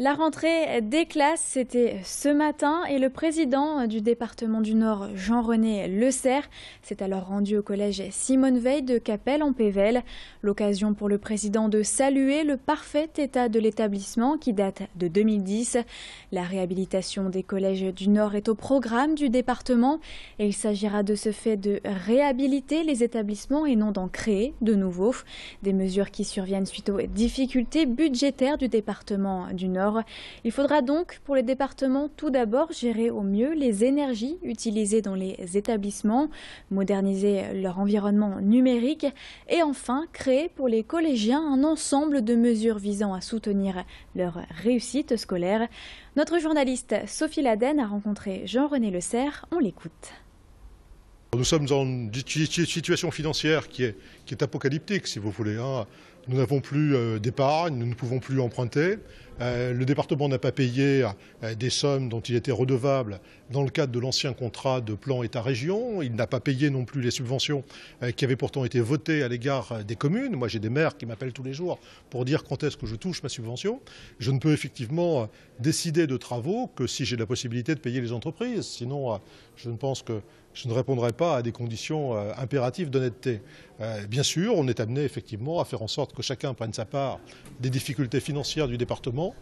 La rentrée des classes, c'était ce matin et le président du département du Nord, Jean-René Le Serre, s'est alors rendu au collège Simone Veil de Capelle en Pével. L'occasion pour le président de saluer le parfait état de l'établissement qui date de 2010. La réhabilitation des collèges du Nord est au programme du département et il s'agira de ce fait de réhabiliter les établissements et non d'en créer de nouveaux. Des mesures qui surviennent suite aux difficultés budgétaires du département du Nord. Il faudra donc pour les départements tout d'abord gérer au mieux les énergies utilisées dans les établissements, moderniser leur environnement numérique et enfin créer pour les collégiens un ensemble de mesures visant à soutenir leur réussite scolaire. Notre journaliste Sophie Laden a rencontré Jean-René Le Serre, on l'écoute. Nous sommes en une situation financière qui est, apocalyptique, si vous voulez. Hein. Nous n'avons plus euh, d'épargne, nous ne pouvons plus emprunter. Euh, le département n'a pas payé euh, des sommes dont il était redevable dans le cadre de l'ancien contrat de plan État-région. Il n'a pas payé non plus les subventions qui avaient pourtant été votées à l'égard des communes. Moi, j'ai des maires qui m'appellent tous les jours pour dire quand est-ce que je touche ma subvention. Je ne peux effectivement décider de travaux que si j'ai la possibilité de payer les entreprises. Sinon, je ne pense que je ne répondrai pas à des conditions impératives d'honnêteté. Bien sûr, on est amené effectivement à faire en sorte que chacun prenne sa part des difficultés financières du département.